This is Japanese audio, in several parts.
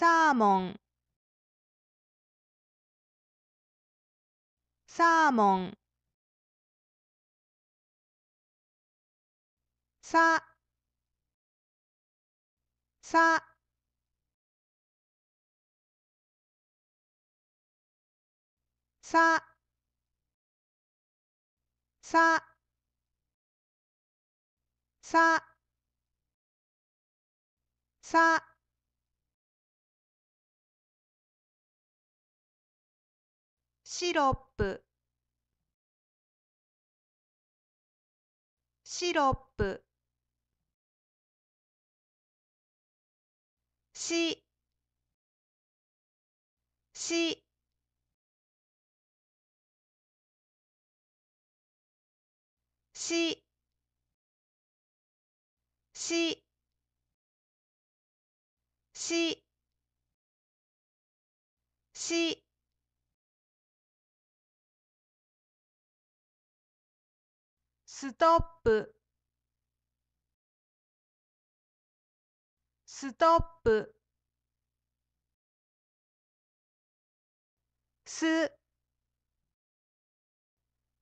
サーモンサーモンさささささシロップシロップストップストップす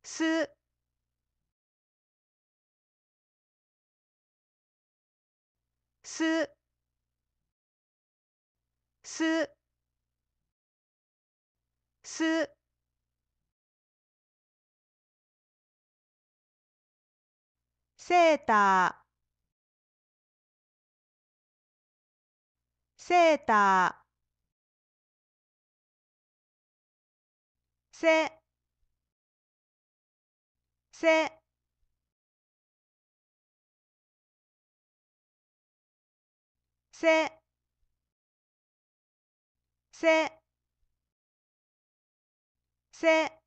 すすすすセーターセーターせせせせせ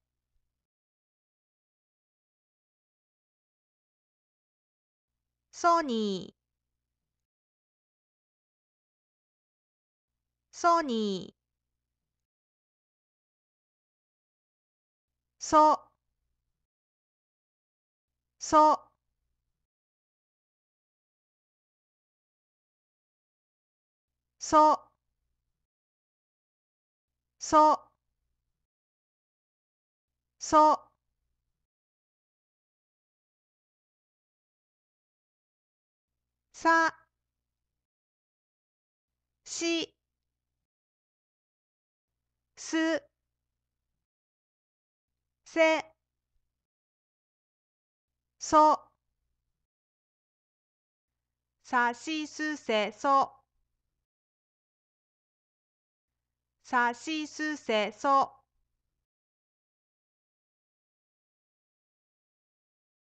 ソニーソニーソソソソソさしすせそさしすせそさしすせそ